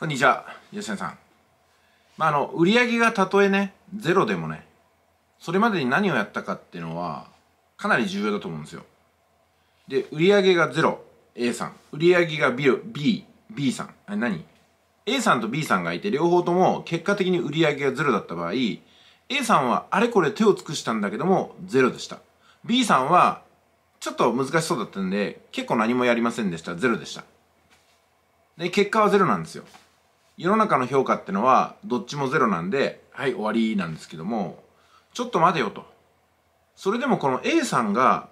こんにちは、吉田さん。まあ、あの、売り上げがたとえね、ゼロでもね、それまでに何をやったかっていうのは、かなり重要だと思うんですよ。で、売り上げがゼロ、A さん。売り上げが B、B、B さん。あれ何 ?A さんと B さんがいて、両方とも結果的に売り上げがゼロだった場合、A さんはあれこれ手を尽くしたんだけども、ゼロでした。B さんは、ちょっと難しそうだったんで、結構何もやりませんでした。ゼロでした。で、結果はゼロなんですよ。世の中の評価ってのはどっちもゼロなんではい終わりなんですけどもちょっと待てよとそれでもこの A さんが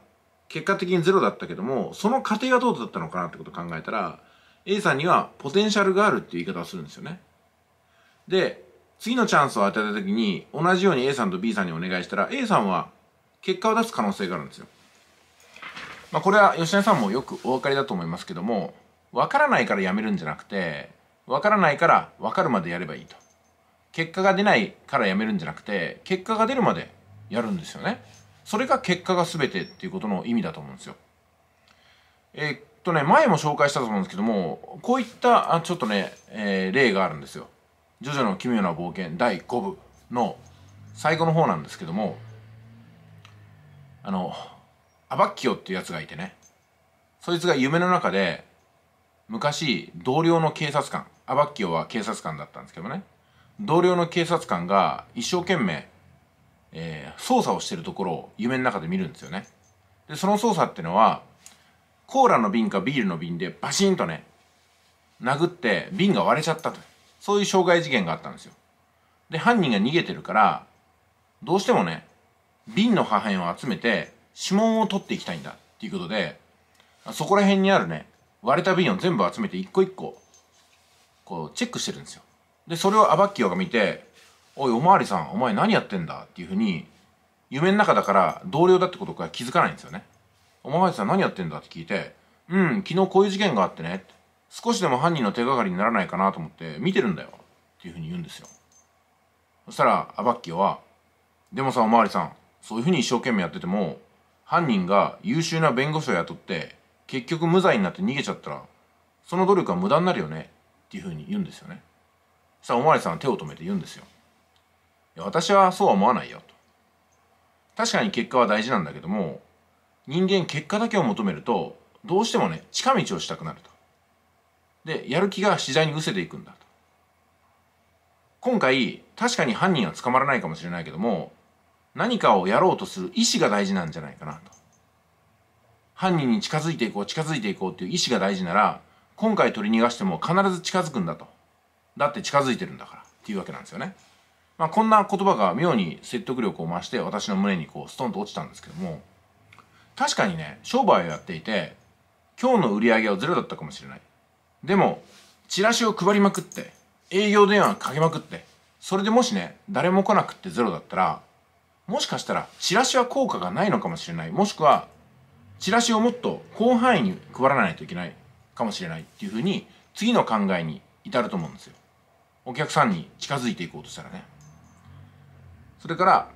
結果的にゼロだったけどもその過程がどうだったのかなってことを考えたら A さんにはポテンシャルがあるっていう言い方をするんですよねで次のチャンスを与えた時に同じように A さんと B さんにお願いしたら A さんは結果を出す可能性があるんですよまあこれは吉田さんもよくお分かりだと思いますけども分からないからやめるんじゃなくてわからないからわかるまでやればいいと。結果が出ないからやめるんじゃなくて、結果が出るまでやるんですよね。それが結果が全てっていうことの意味だと思うんですよ。えー、っとね、前も紹介したと思うんですけども、こういったあちょっとね、えー、例があるんですよ。ジョジョの奇妙な冒険第5部の最後の方なんですけども、あの、アバッキオっていうやつがいてね、そいつが夢の中で、昔同僚の警察官アバッキオは警察官だったんですけどね同僚の警察官が一生懸命、えー、捜査をしてるところを夢の中で見るんですよねでその捜査ってのはコーラの瓶かビールの瓶でバシンとね殴って瓶が割れちゃったとそういう傷害事件があったんですよで犯人が逃げてるからどうしてもね瓶の破片を集めて指紋を取っていきたいんだっていうことでそこら辺にあるね割れた瓶を全部集めて一個一個こうチェックしてるんですよでそれをアバッキオが見て「おいおまわりさんお前何やってんだ」っていうふうに夢の中だから同僚だってことが気づかないんですよねおまわりさん何やってんだって聞いて「うん昨日こういう事件があってね」少しでも犯人の手がかりにならないかなと思って見てるんだよっていうふうに言うんですよそしたらアバッキオは「でもさおまわりさんそういうふうに一生懸命やってても犯人が優秀な弁護士を雇って結局無罪になって逃げちゃったらその努力は無駄になるよねっていうふうに言うんですよねさあおまわりさんは手を止めて言うんですよいや私はそうは思わないよと確かに結果は大事なんだけども人間結果だけを求めるとどうしてもね近道をしたくなるとでやる気が次第に失せていくんだと今回確かに犯人は捕まらないかもしれないけども何かをやろうとする意志が大事なんじゃないかなと犯人に近づいていこう近づいていこうっていう意思が大事なら今回取り逃がしても必ず近づくんだとだって近づいてるんだからっていうわけなんですよね、まあ、こんな言葉が妙に説得力を増して私の胸にこうストンと落ちたんですけども確かにね商売をやっていて今日の売り上げはゼロだったかもしれないでもチラシを配りまくって営業電話かけまくってそれでもしね誰も来なくってゼロだったらもしかしたらチラシは効果がないのかもしれないもしくはチラシをもっと広範囲に配らないといけないかもしれないっていうふうに次の考えに至ると思うんですよ。お客さんに近づいていこうとしたらね。それから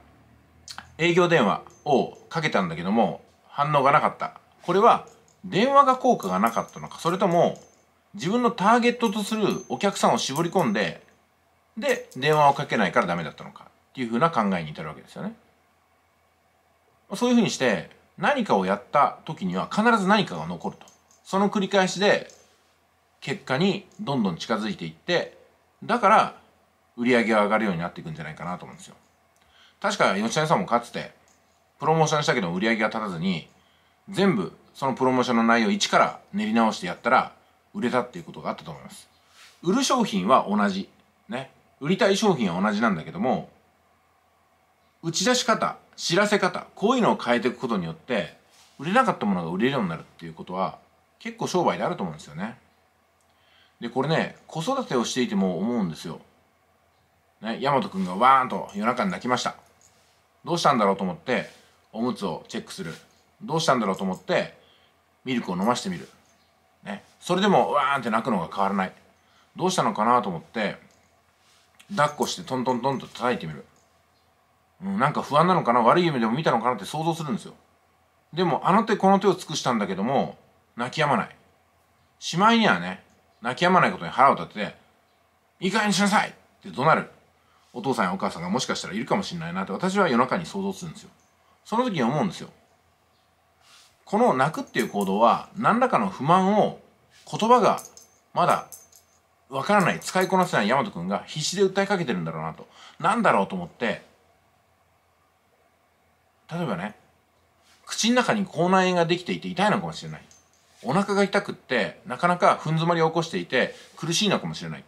営業電話をかけたんだけども反応がなかった。これは電話が効果がなかったのか、それとも自分のターゲットとするお客さんを絞り込んで、で、電話をかけないからダメだったのかっていうふうな考えに至るわけですよね。そういうふうにして、何かをやった時には必ず何かが残るとその繰り返しで結果にどんどん近づいていってだから売り上げは上がるようになっていくんじゃないかなと思うんですよ確か吉谷さんもかつてプロモーションしたけど売り上げが立たずに全部そのプロモーションの内容一から練り直してやったら売れたっていうことがあったと思います売る商品は同じね売りたい商品は同じなんだけども打ち出し方知らせ方こういうのを変えていくことによって売れなかったものが売れるようになるっていうことは結構商売であると思うんですよね。でこれね子育てをしていても思うんですよ。ね大和くんがわーんと夜中に泣きました。どうしたんだろうと思っておむつをチェックする。どうしたんだろうと思ってミルクを飲ましてみる。ね、それでもわーんって泣くのが変わらない。どうしたのかなと思って抱っこしてトントントンと叩いてみる。うなんか不安なのかな悪い夢でも見たのかなって想像するんですよでもあの手この手を尽くしたんだけども泣き止まないしまいにはね泣き止まないことに腹を立てて「いい加減にしなさい!」って怒鳴るお父さんやお母さんがもしかしたらいるかもしれないなって私は夜中に想像するんですよその時に思うんですよこの泣くっていう行動は何らかの不満を言葉がまだわからない使いこなせない大和くんが必死で訴えかけてるんだろうなと何だろうと思って例えばね口の中に口内炎ができていて痛いのかもしれないお腹が痛くってなかなかふん詰まりを起こしていて苦しいのかもしれない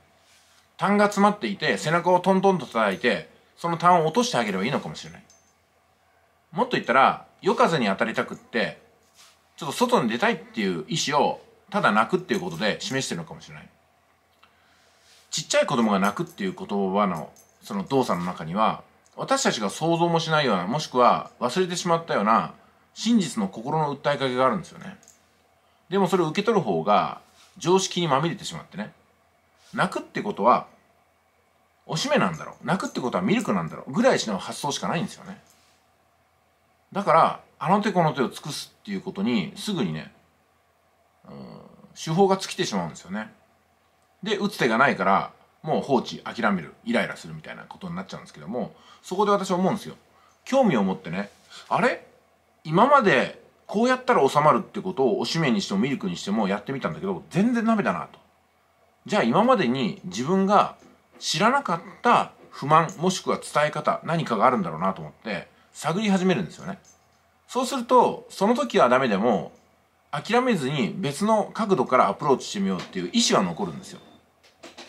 痰が詰まっていて背中をトントンと叩いてその痰を落としてあげればいいのかもしれないもっと言ったら夜風に当たりたくってちょっと外に出たいっていう意思をただ泣くっていうことで示してるのかもしれないちっちゃい子供が泣くっていう言葉のその動作の中には私たちが想像もしないようなもしくは忘れてしまったような真実の心の訴えかけがあるんですよねでもそれを受け取る方が常識にまみれてしまってね泣くってことはおしめなんだろう泣くってことはミルクなんだろうぐらいしの発想しかないんですよねだからあの手この手を尽くすっていうことにすぐにね、うん、手法が尽きてしまうんですよねで打つ手がないからもう放置諦めるイライラするみたいなことになっちゃうんですけどもそこで私は思うんですよ興味を持ってねあれ今までこうやったら収まるってことをおしめにしてもミルクにしてもやってみたんだけど全然ダメだなとじゃあ今までに自分が知らなかった不満もしくは伝え方何かがあるんだろうなと思って探り始めるんですよねそうするとその時はダメでも諦めずに別の角度からアプローチしてみようっていう意思は残るんですよ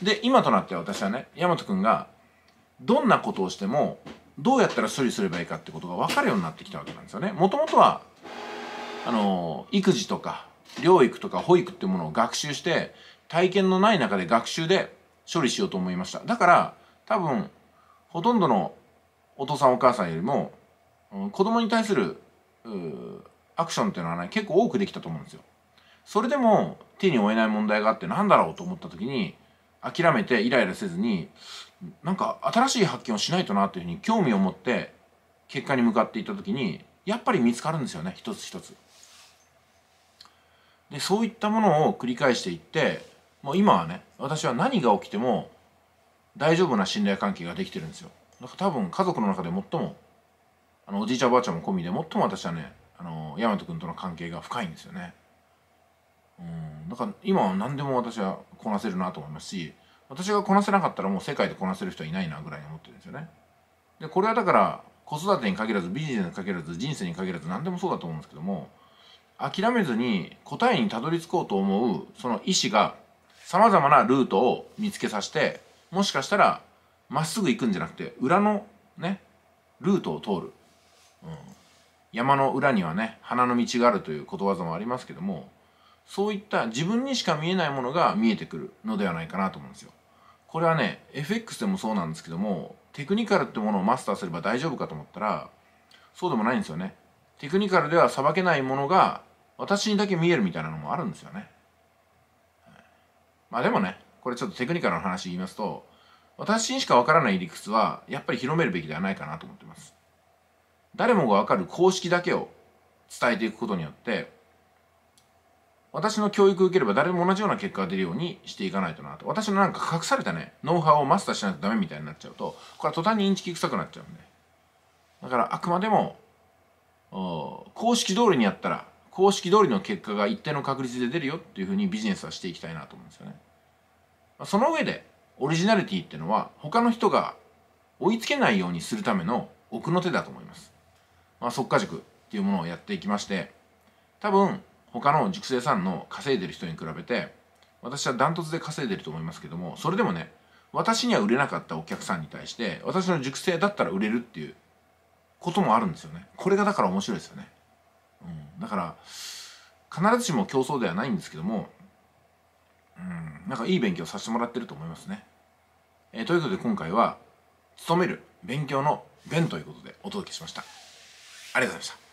で今となっては私はね大和君がどんなことをしてもどうやったら処理すればいいかってことが分かるようになってきたわけなんですよね。もともとはあの育児とか療育とか保育ってものを学習して体験のない中で学習で処理しようと思いました。だから多分ほとんどのお父さんお母さんよりも、子供に対するアクションっていうのはね結構多くできたと思うんですよ。それでも手に負えない問題があってなんだろうと思った時に諦めてイライラせずになんか新しい発見をしないとなというふうに興味を持って結果に向かっていった時にやっぱり見つかるんですよね一つ一つ。でそういったものを繰り返していってもう今はね私は何が起きても大丈夫な信頼関係ができてるんですよ。だから多分家族の中で最もあのおじいちゃんおばあちゃんも込みで最も私はねあの大和君との関係が深いんですよね。うんだから今は何でも私はこなせるなと思いますし私がこなせなかったらもう世界でこなせる人はいないなぐらいに思ってるんですよね。でこれはだから子育てに限らずビジネスに限らず人生に限らず何でもそうだと思うんですけども諦めずに答えにたどり着こうと思うその意志がさまざまなルートを見つけさせてもしかしたらまっすぐ行くんじゃなくて裏のねルートを通る、うん、山の裏にはね花の道があるということわざもありますけどもそういった自分にしか見えないものが見えてくるのではないかなと思うんですよ。これはね FX でもそうなんですけどもテクニカルってものをマスターすれば大丈夫かと思ったらそうでもないんですよね。テクニカルではさばけないものが私にだけ見えるみたいなのもあるんですよね。まあでもねこれちょっとテクニカルの話言いますと私にしかわからない理屈はやっぱり広めるべきではないかなと思ってます。誰もがわかる公式だけを伝えていくことによって私の教育を受ければ誰でも同じような結果が出るようにしていかないとなと。私のなんか隠されたね、ノウハウをマスターしないとダメみたいになっちゃうと、これは途端にインチキ臭くなっちゃうんで。だからあくまでも、公式通りにやったら、公式通りの結果が一定の確率で出るよっていうふうにビジネスはしていきたいなと思うんですよね。その上で、オリジナリティってのは他の人が追いつけないようにするための奥の手だと思います。まあ、速化塾っていうものをやっていきまして、多分、他の熟成産の稼いでる人に比べて私はダントツで稼いでると思いますけどもそれでもね私には売れなかったお客さんに対して私の熟成だったら売れるっていうこともあるんですよねこれがだから面白いですよね、うん、だから必ずしも競争ではないんですけどもうんなんかいい勉強させてもらってると思いますね、えー、ということで今回は勤める勉強の弁ということでお届けしましたありがとうございました